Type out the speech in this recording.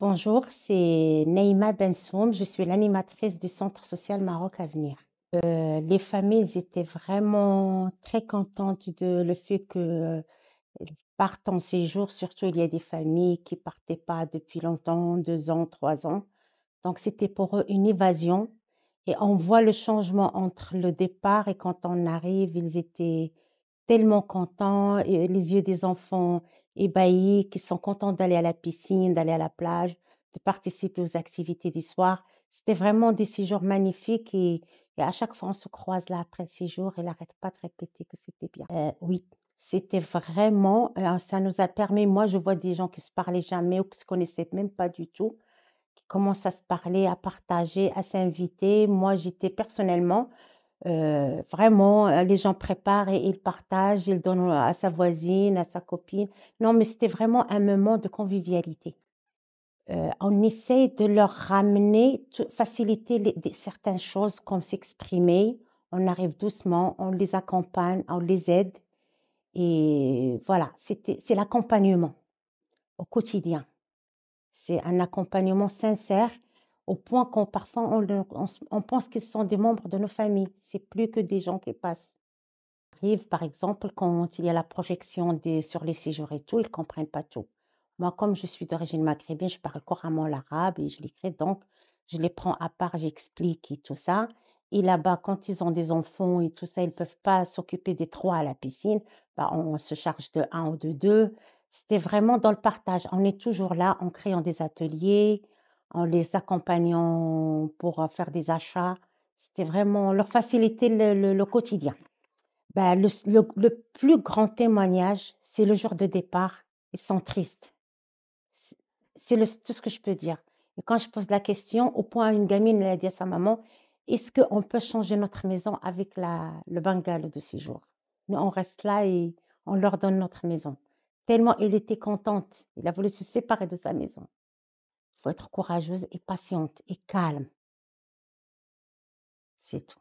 Bonjour, c'est Naïma Bensoum. Je suis l'animatrice du Centre social Maroc Avenir. Euh, les familles étaient vraiment très contentes de le fait que euh, partent en séjour. Surtout, il y a des familles qui partaient pas depuis longtemps, deux ans, trois ans. Donc, c'était pour eux une évasion. Et on voit le changement entre le départ et quand on arrive. Ils étaient tellement contents. les yeux des enfants ébahis, qui sont contents d'aller à la piscine, d'aller à la plage, de participer aux activités du soir. C'était vraiment des séjours magnifiques et, à chaque fois on se croise là après six jours et n'arrête pas de répéter que c'était bien. Euh, oui, c'était vraiment, euh, ça nous a permis, moi je vois des gens qui se parlaient jamais ou qui se connaissaient même pas du tout, qui commencent à se parler, à partager, à s'inviter. Moi j'étais personnellement, euh, vraiment, euh, les gens préparent et ils partagent, ils donnent à sa voisine, à sa copine. Non, mais c'était vraiment un moment de convivialité. on essaie de leur ramener, faciliter certaines choses comme s'exprimer. On arrive doucement, on les accompagne, on les aide. Et voilà, c'est l'accompagnement au quotidien. C'est un accompagnement sincère au point qu'on parfois on, pense qu'ils sont des membres de nos familles. C'est plus que des gens qui passent. Arrive par exemple quand il y a la projection des, sur les séjours et tout, ils comprennent pas tout. Moi, comme je suis d'origine maghrébine, je parle couramment l'arabe et je l'écris, donc je les prends à part, j'explique et tout ça. Et là-bas, quand ils ont des enfants et tout ça, ils ne peuvent pas s'occuper des trois à la piscine. Bah, on se charge de un ou de deux. C'était vraiment dans le partage. On est toujours là en créant des ateliers, en les accompagnant pour faire des achats. C'était vraiment leur faciliter le, quotidien. Ben, le, plus grand témoignage, c'est le jour de départ. Ils sont tristes. C'est tout ce que je peux dire. Et quand je pose la question, au point une gamine, elle a dit à sa maman, est-ce qu'on peut changer notre maison avec la, le bungalow de séjour Nous, on reste là et on leur donne notre maison. Tellement elle était contente. Il a voulu se séparer de sa maison être courageuse et patiente et calme. C'est tout.